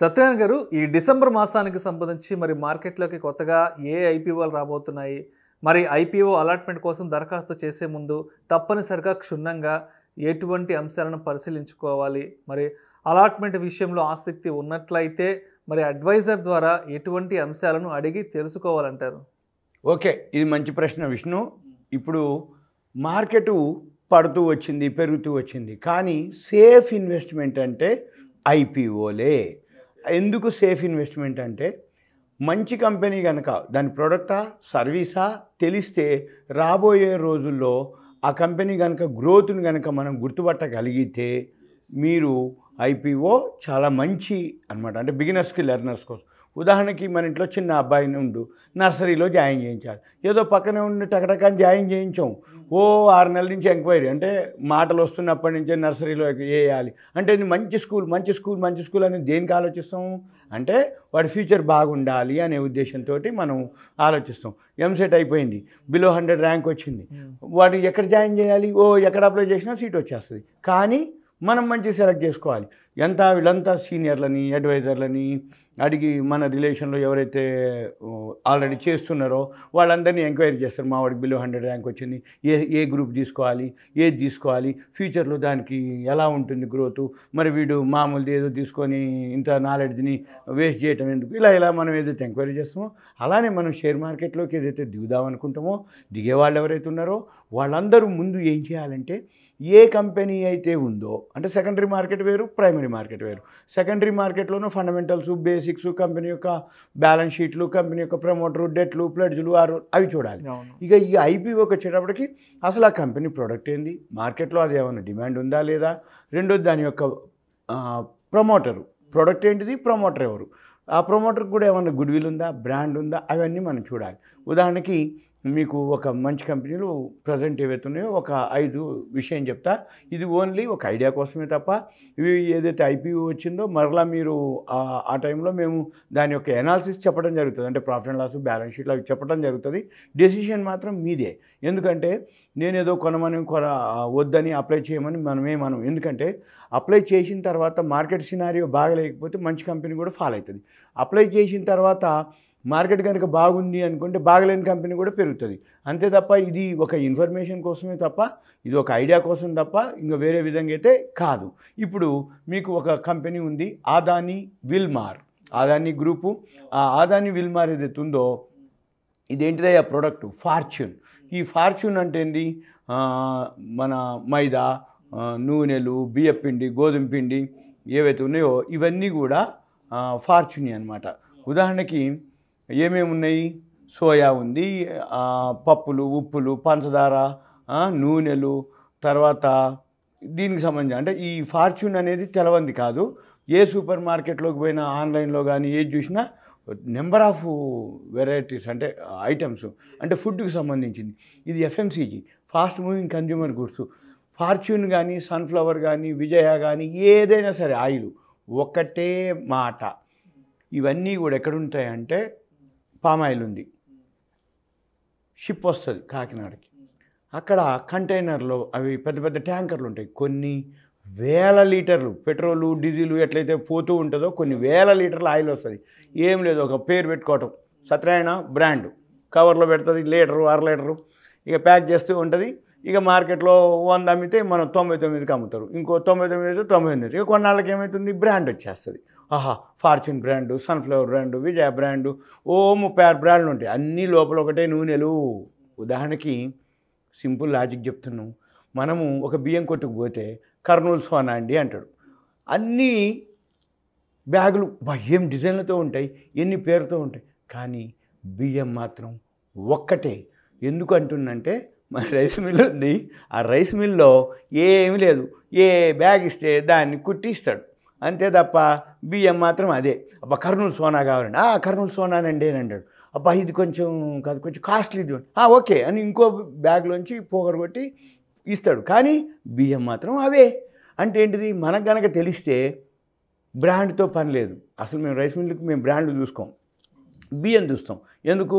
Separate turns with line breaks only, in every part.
సత్యనారాయణ గారు ఈ డిసెంబర్ మాసానికి సంబంధించి మరి మార్కెట్లోకి కొత్తగా ఏ ఐపీఓలు రాబోతున్నాయి మరి ఐపీఓ అలాట్మెంట్ కోసం దరఖాస్తు చేసే ముందు తప్పనిసరిగా క్షుణ్ణంగా ఎటువంటి అంశాలను పరిశీలించుకోవాలి మరి అలాట్మెంట్ విషయంలో ఆసక్తి ఉన్నట్లయితే మరి అడ్వైజర్ ద్వారా ఎటువంటి అంశాలను అడిగి తెలుసుకోవాలంటారు ఓకే ఇది మంచి ప్రశ్న విష్ణు ఇప్పుడు మార్కెట్ పడుతూ వచ్చింది పెరుగుతూ వచ్చింది కానీ సేఫ్ ఇన్వెస్ట్మెంట్ అంటే ఐపీఓలే ఎందుకు సేఫ్ ఇన్వెస్ట్మెంట్ అంటే మంచి కంపెనీ కనుక దాని ప్రోడక్టా సర్వీసా తెలిస్తే రాబోయే రోజుల్లో ఆ కంపెనీ కనుక గ్రోత్ని కనుక మనం గుర్తుపట్టగలిగితే మీరు ఐపీఓ చాలా మంచి అనమాట అంటే బిగినర్స్కి లెర్నర్స్ కోసం ఉదాహరణకి మన ఇంట్లో చిన్న అబ్బాయిని ఉండు నర్సరీలో జాయిన్ చేయించాలి ఏదో పక్కనే ఉండి టకటకాన్ని జాయిన్ చేయించాం ఓ ఆరు నెలల నుంచి ఎంక్వైరీ అంటే మాటలు వస్తున్నప్పటి నుంచే నర్సరీలో వేయాలి అంటే మంచి స్కూల్ మంచి స్కూల్ మంచి స్కూల్ అని దేనికి ఆలోచిస్తాం అంటే వాడి ఫ్యూచర్ బాగుండాలి అనే ఉద్దేశంతో మనం ఆలోచిస్తాం ఎంసెట్ అయిపోయింది బిలో హండ్రెడ్ ర్యాంక్ వచ్చింది hmm. వాడు ఎక్కడ జాయిన్ చేయాలి ఓ ఎక్కడ అప్లై చేసినా సీట్ వచ్చేస్తుంది కానీ మనం మంచి సెలెక్ట్ చేసుకోవాలి ఎంత వీళ్ళంతా సీనియర్లని అడ్వైజర్లని అడిగి మన రిలేషన్లో ఎవరైతే ఆల్రెడీ చేస్తున్నారో వాళ్ళందరినీ ఎంక్వైరీ చేస్తారు మా వాడికి బిలో హండ్రెడ్ ర్యాంక్ వచ్చింది ఏ ఏ గ్రూప్ తీసుకోవాలి ఏది తీసుకోవాలి ఫ్యూచర్లో దానికి ఎలా ఉంటుంది గ్రోత్ మరి వీడు మామూలుది ఏదో తీసుకొని ఇంత నాలెడ్జ్ని వేస్ట్ చేయటం ఎందుకు ఇలా ఇలా మనం ఏదైతే ఎంక్వైరీ చేస్తామో అలానే మనం షేర్ మార్కెట్లోకి ఏదైతే దిగుదాం అనుకుంటామో దిగే వాళ్ళు ఎవరైతే ఉన్నారో వాళ్ళందరూ ముందు ఏం చేయాలంటే ఏ కంపెనీ అయితే ఉందో అంటే సెకండరీ మార్కెట్ వేరు ప్రైమరీ ప్రైమరీ మార్కెట్ వేరు సెకండరీ మార్కెట్లోనూ ఫండమెంటల్స్ బేసిక్స్ కంపెనీ యొక్క బ్యాలెన్స్ షీట్లు కంపెనీ యొక్క ప్రమోటర్ డెట్లు ప్లడ్జులు ఆరు అవి చూడాలి ఇక ఈ ఐపీఓకి వచ్చేటప్పటికి అసలు ఆ కంపెనీ ప్రోడక్ట్ ఏంది మార్కెట్లో అది ఏమైనా డిమాండ్ ఉందా లేదా రెండోది దాని యొక్క ప్రమోటరు ప్రోడక్ట్ ఏంటిది ప్రమోటర్ ఎవరు ఆ ప్రమోటర్కి కూడా ఏమైనా గుడ్విల్ ఉందా బ్రాండ్ ఉందా అవన్నీ మనం చూడాలి ఉదాహరణకి మీకు ఒక మంచి కంపెనీలు ప్రజెంట్ ఏవైతున్నాయో ఒక ఐదు విషయం చెప్తా ఇది ఓన్లీ ఒక ఐడియా కోసమే తప్ప ఇవి ఏదైతే ఐపీఓ వచ్చిందో మరలా మీరు ఆ టైంలో మేము దాని యొక్క ఎనాలిసిస్ చెప్పడం జరుగుతుంది అంటే profit and loss balance sheet అవి చెప్పడం జరుగుతుంది డెసిషన్ మాత్రం మీదే ఎందుకంటే నేను ఏదో కొనమని కొన వద్దని అప్లై చేయమని మనమే మనం ఎందుకంటే అప్లై చేసిన తర్వాత మార్కెట్ సినారియో బాగలేకపోతే మంచి కంపెనీ కూడా ఫాల్ అవుతుంది అప్లై చేసిన తర్వాత మార్కెట్ కనుక బాగుంది అనుకుంటే బాగలేని కంపెనీ కూడా పెరుగుతుంది అంతే తప్ప ఇది ఒక ఇన్ఫర్మేషన్ కోసమే తప్ప ఇది ఒక ఐడియా కోసం తప్ప ఇంకా వేరే విధంగా అయితే కాదు ఇప్పుడు మీకు ఒక కంపెనీ ఉంది ఆదాని విల్మార్ ఆదాని గ్రూపు ఆ ఆదాని విల్మార్ ఏదైతే ఉందో ఆ ప్రోడక్ట్ ఫార్చ్యూన్ ఈ ఫార్చ్యూన్ అంటే ఏంటి మన మైదా నూనెలు బియ్యం పిండి గోధుమ పిండి ఏవైతే ఉన్నాయో ఇవన్నీ కూడా ఫార్చ్యూని అనమాట ఉదాహరణకి ఏమేమి ఉన్నాయి సోయా ఉంది పప్పులు ఉప్పులు పంచదార నూనెలు తర్వాత దీనికి సంబంధించి అంటే ఈ ఫార్చ్యూన్ అనేది తెలవంది కాదు ఏ సూపర్ మార్కెట్లోకి పోయినా ఆన్లైన్లో కానీ ఏది చూసినా నెంబర్ ఆఫ్ వెరైటీస్ అంటే ఐటమ్స్ అంటే ఫుడ్కి సంబంధించింది ఇది ఎఫ్ఎంసీజీ ఫాస్ట్ మూవింగ్ కన్జ్యూమర్ గుర్తు ఫార్చ్యూన్ కానీ సన్ఫ్లవర్ కానీ విజయ కానీ ఏదైనా సరే ఆయిల్ ఒకటే మాట ఇవన్నీ కూడా ఎక్కడుంటాయంటే పామాయిల్ ఉంది షిప్ వస్తుంది కాకినాడకి అక్కడ కంటైనర్లో అవి పెద్ద పెద్ద ట్యాంకర్లు ఉంటాయి కొన్ని వేల లీటర్లు పెట్రోలు డీజిల్ ఎట్లయితే పోతూ ఉంటుందో కొన్ని వేల లీటర్లు ఆయిల్ వస్తుంది ఏం లేదు ఒక పేరు పెట్టుకోవటం సత్యనారాయణ బ్రాండ్ కవర్లో పెడుతుంది లీటరు అర లీటరు ఇక ప్యాక్ చేస్తూ ఉంటుంది ఇక మార్కెట్లో వంద అమ్మితే మనం తొంభై తొమ్మిదికి అమ్ముతారు ఇంకో తొంభై తొమ్మిది అయితే తొంభై ఎనిమిది ఇక కొన్నాళ్ళకి ఏమవుతుంది బ్రాండ్ వచ్చేస్తుంది ఆహా Fortune brand sunflower brand Vijaya brand ఓ ముప్పై ఆరు బ్రాండ్లు ఉంటాయి అన్నీ లోపల ఒకటే నూనెలు ఉదాహరణకి సింపుల్ లాజిక్ చెప్తున్నాం మనము ఒక బియ్యం కొట్టుకుపోతే కర్నూలు సోనా అండి అంటాడు అన్నీ బ్యాగులు ఏం డిజైన్లతో ఉంటాయి ఎన్ని పేరుతో ఉంటాయి కానీ బియ్యం మాత్రం ఒక్కటే ఎందుకు అంటుందంటే మన రైస్ మిల్ ఉంది ఆ రైస్ మిల్లో ఏమీ లేదు ఏ బ్యాగ్ ఇస్తే దాన్ని కుట్టి ఇస్తాడు అంతే తప్ప బియ్యం మాత్రం అదే అబ్బా కర్నూలు సోనా కావాలండి ఆ కర్నూలు సోనానండి అని అంటాడు అబ్బా ఇది కొంచెం కాదు కొంచెం కాస్ట్లీది ఓకే అని ఇంకో బ్యాగ్లోంచి కొట్టి ఇస్తాడు కానీ బియ్యం మాత్రం అవే అంటే ఏంటిది మనకు గనక తెలిస్తే బ్రాండ్తో పని లేదు అసలు మేము రైస్ మిల్లుకి మేము బ్రాండ్ చూసుకోం బియ్యం చూస్తాం ఎందుకు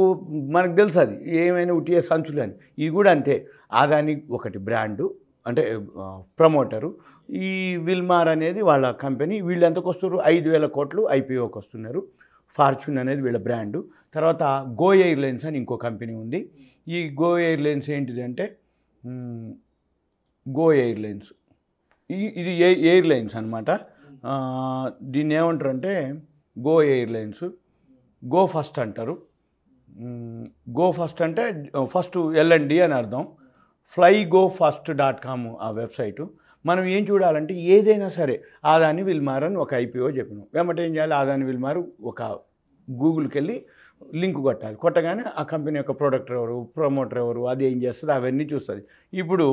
మనకు తెలుసు అది ఏమైనా ఉట్టియే సంచులు అని ఇది కూడా అంతే ఆదానికి ఒకటి బ్రాండు అంటే ప్రమోటరు ఈ విల్మార్ అనేది వాళ్ళ కంపెనీ వీళ్ళు ఎంతకు వస్తున్నారు ఐదు వేల కోట్లు ఐపీఓకి వస్తున్నారు ఫార్చ్యూన్ అనేది వీళ్ళ బ్రాండు తర్వాత గో ఎయిర్లైన్స్ అని ఇంకో కంపెనీ ఉంది ఈ గో ఎయిర్లైన్స్ ఏంటిది అంటే గో ఎయిర్లైన్స్ ఇది ఎయిర్లైన్స్ అనమాట దీన్ని ఏమంటారు అంటే గో ఎయిర్లైన్స్ గో ఫస్ట్ అంటారు గో ఫస్ట్ అంటే ఫస్ట్ డి అని అర్థం fly Go First dot com ఆ వెబ్సైటు మనం ఏం చూడాలంటే ఏదైనా సరే ఆదాని విల్మార్ అని ఒక ఐపీఓ చెప్పినాం వెంబట ఏం చేయాలి ఆదాని విల్మార్ ఒక గూగుల్కి వెళ్ళి లింక్ కొట్టాలి కొట్టగానే ఆ కంపెనీ యొక్క ప్రొడక్ట్ ఎవరు ప్రమోటర్ ఎవరు అది ఏం చేస్తుంది అవన్నీ చూస్తుంది ఇప్పుడు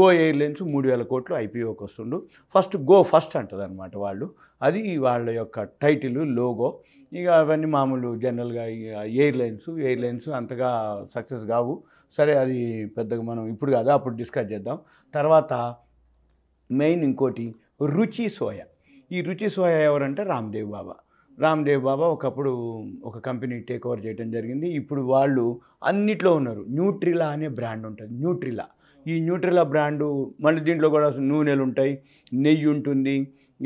గో ఎయిర్లైన్స్ మూడు వేల కోట్లు ఐపీఓకి వస్తుండు ఫస్ట్ గో ఫస్ట్ అంటుంది వాళ్ళు అది వాళ్ళ యొక్క టైటిల్ లోగో ఇక అవన్నీ మామూలు జనరల్గా ఎయిర్లైన్స్ ఎయిర్లైన్స్ అంతగా సక్సెస్ కావు సరే అది పెద్దగా మనం ఇప్పుడు కాదు అప్పుడు డిస్కస్ చేద్దాం తర్వాత మెయిన్ ఇంకోటి రుచి సోయా ఈ రుచి సోయా ఎవరంటే రామ్దేవ్ బాబా రామ్దేవ్ బాబా ఒకప్పుడు ఒక కంపెనీ టేక్ ఓవర్ చేయడం జరిగింది ఇప్పుడు వాళ్ళు అన్నిట్లో ఉన్నారు న్యూట్రిలా అనే బ్రాండ్ ఉంటుంది న్యూట్రిలా ఈ న్యూట్రిలా బ్రాండు మళ్ళీ దీంట్లో కూడా నూనెలు ఉంటాయి నెయ్యి ఉంటుంది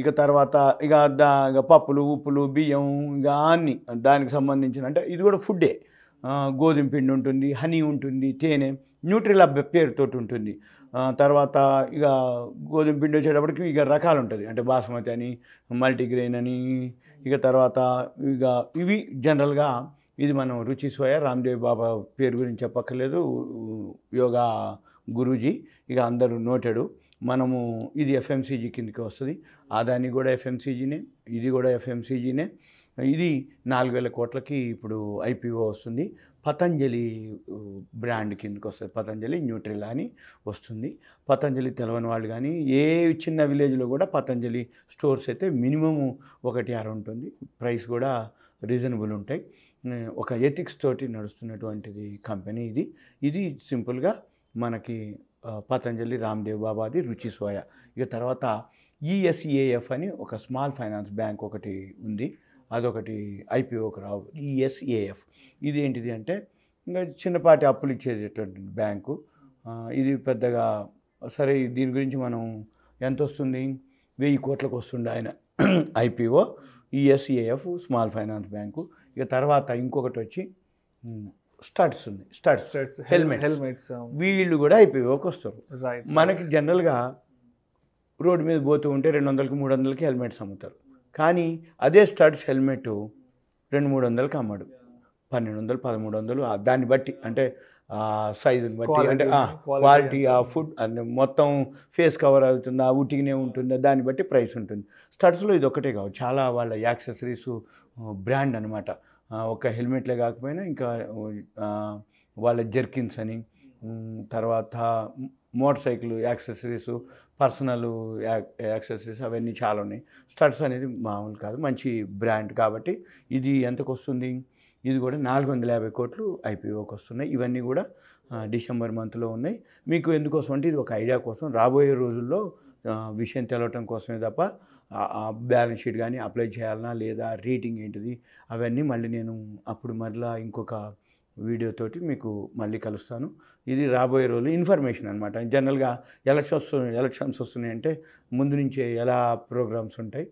ఇక తర్వాత ఇక దా ఇక పప్పులు ఉప్పులు బియ్యం ఇక అన్నీ దానికి సంబంధించిన అంటే ఇది కూడా ఫుడ్డే గోధుమ పిండి ఉంటుంది హనీ ఉంటుంది తేనె న్యూట్రిలా పేరుతో ఉంటుంది తర్వాత ఇక గోధుమ పిండి వచ్చేటప్పటికి ఇక రకాలు ఉంటుంది అంటే బాస్మతి అని మల్టీగ్రెయిన్ అని ఇక తర్వాత ఇక ఇవి జనరల్గా ఇది మనం రుచి సోయ రామ్దేవ్ బాబా పేరు గురించి చెప్పక్కర్లేదు యోగా గురూజీ ఇక అందరూ నోటెడు మనము ఇది ఎఫ్ఎంసీజీ కిందకి వస్తుంది ఆ దాన్ని కూడా ఎఫ్ఎంసీజీనే ఇది కూడా ఎఫ్ఎంసీజీనే ఇది నాలుగు వేల కోట్లకి ఇప్పుడు ఐపీఓ వస్తుంది పతంజలి బ్రాండ్ కిందకి వస్తుంది పతంజలి న్యూట్రిలా అని వస్తుంది పతంజలి తెలవని వాళ్ళు కానీ ఏ చిన్న విలేజ్లో కూడా పతంజలి స్టోర్స్ అయితే మినిమము ఒకటి ఆరు ఉంటుంది ప్రైస్ కూడా రీజనబుల్ ఉంటాయి ఒక ఎథిక్స్ తోటి నడుస్తున్నటువంటిది కంపెనీ ఇది ఇది సింపుల్గా మనకి పతంజలి రామ్దేవ్ బాబాది రుచి సోయా ఇక తర్వాత ఈఎస్ఏఎఫ్ అని ఒక స్మాల్ ఫైనాన్స్ బ్యాంక్ ఒకటి ఉంది అదొకటి ఐపీఓకి రావు ఈఎస్ఏఎఫ్ ఇది ఏంటిది అంటే ఇంకా చిన్నపాటి అప్పులు ఇచ్చేటటువంటి బ్యాంకు ఇది పెద్దగా సరే దీని గురించి మనం ఎంత వస్తుంది వెయ్యి కోట్లకు వస్తుండే ఆయన IPO ESAF small finance bank ఇక తర్వాత ఇంకొకటి వచ్చి స్టార్ట్స్ ఉంది స్టార్ట్స్ స్టార్ట్స్ హెల్మెట్ హెల్మెట్స్ వీళ్ళు కూడా ఐపీఓకి వస్తారు మనకి జనరల్గా రోడ్డు మీద పోతూ ఉంటే రెండు వందలకి మూడు వందలకి హెల్మెట్స్ అమ్ముతారు కానీ అదే స్టడ్స్ హెల్మెట్ రెండు మూడు వందలకి అమ్మాడు పన్నెండు వందలు పదమూడు వందలు దాన్ని బట్టి అంటే సైజుని బట్టి అంటే క్వాలిటీ ఆ ఫుడ్ అంటే మొత్తం ఫేస్ కవర్ అవుతుందా ఉటికినే ఉంటుందా దాన్ని బట్టి ప్రైస్ ఉంటుంది స్టడ్స్లో ఇది ఒకటే కావు చాలా వాళ్ళ యాక్సెసరీస్ బ్రాండ్ అనమాట ఒక హెల్మెట్లే కాకపోయినా ఇంకా వాళ్ళ జెర్కిన్స్ అని తర్వాత motorcycle accessories personal accessories అవన్నీ చాలా ఉన్నాయి స్టడ్స్ అనేది మామూలు కాదు మంచి బ్రాండ్ కాబట్టి ఇది ఎంతకు వస్తుంది ఇది కూడా నాలుగు వందల యాభై కోట్లు ఐపీఓకి వస్తున్నాయి ఇవన్నీ కూడా డిసెంబర్ మంత్లో ఉన్నాయి మీకు ఎందుకోసం అంటే ఇది ఒక ఐడియా కోసం రాబోయే రోజుల్లో విషయం తెలవటం కోసమే తప్ప బ్యాలెన్స్ షీట్ కానీ అప్లై చేయాలన్నా లేదా రేటింగ్ ఏంటిది అవన్నీ మళ్ళీ నేను అప్పుడు మరలా ఇంకొక వీడియోతోటి మీకు మళ్ళీ కలుస్తాను ఇది రాబోయే రోజులు ఇన్ఫర్మేషన్ అనమాట జనరల్గా ఎలక్షన్స్ వస్తున్నాయి ఎలక్షన్స్ వస్తున్నాయి అంటే ముందు నుంచే ఎలా ప్రోగ్రామ్స్ ఉంటాయి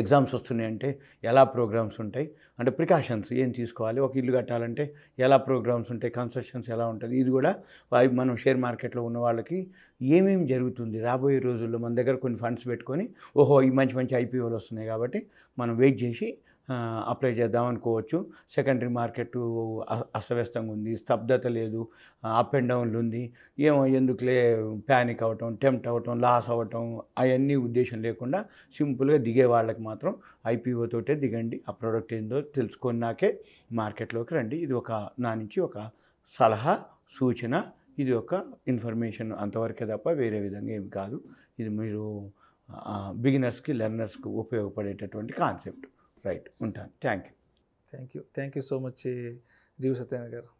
ఎగ్జామ్స్ వస్తున్నాయి అంటే ఎలా ప్రోగ్రామ్స్ ఉంటాయి అంటే ప్రికాషన్స్ ఏం తీసుకోవాలి ఒక ఇల్లు కట్టాలంటే ఎలా ప్రోగ్రామ్స్ ఉంటాయి కన్స్ట్రక్షన్స్ ఎలా ఉంటుంది ఇది కూడా మనం షేర్ మార్కెట్లో ఉన్న వాళ్ళకి ఏమేమి జరుగుతుంది రాబోయే రోజుల్లో మన దగ్గర కొన్ని ఫండ్స్ పెట్టుకొని ఓహో ఈ మంచి మంచి ఐపీఓలు వస్తున్నాయి కాబట్టి మనం వెయిట్ చేసి అప్లై చేద్దాం అనుకోవచ్చు సెకండరీ మార్కెట్ అస్తవ్యస్తంగా ఉంది స్తబ్దత లేదు అప్ అండ్ డౌన్లు ఉంది ఏమో ఎందుకులే ప్యానిక్ అవ్వటం టెంప్ట్ అవ్వటం లాస్ అవ్వటం అవన్నీ ఉద్దేశం లేకుండా సింపుల్గా దిగే వాళ్ళకి మాత్రం ఐపీఓతోటే దిగండి ఆ ప్రోడక్ట్ ఏందో తెలుసుకున్నాకే మార్కెట్లోకి రండి ఇది ఒక నా నుంచి ఒక సలహా సూచన ఇది ఒక ఇన్ఫర్మేషన్ అంతవరకే తప్ప వేరే విధంగా ఏమి కాదు ఇది మీరు బిగినర్స్కి లెర్నర్స్కి ఉపయోగపడేటటువంటి కాన్సెప్ట్ రైట్ ఉంటాను thank you thank you thank you so much Jeeva Satyanarayana గారు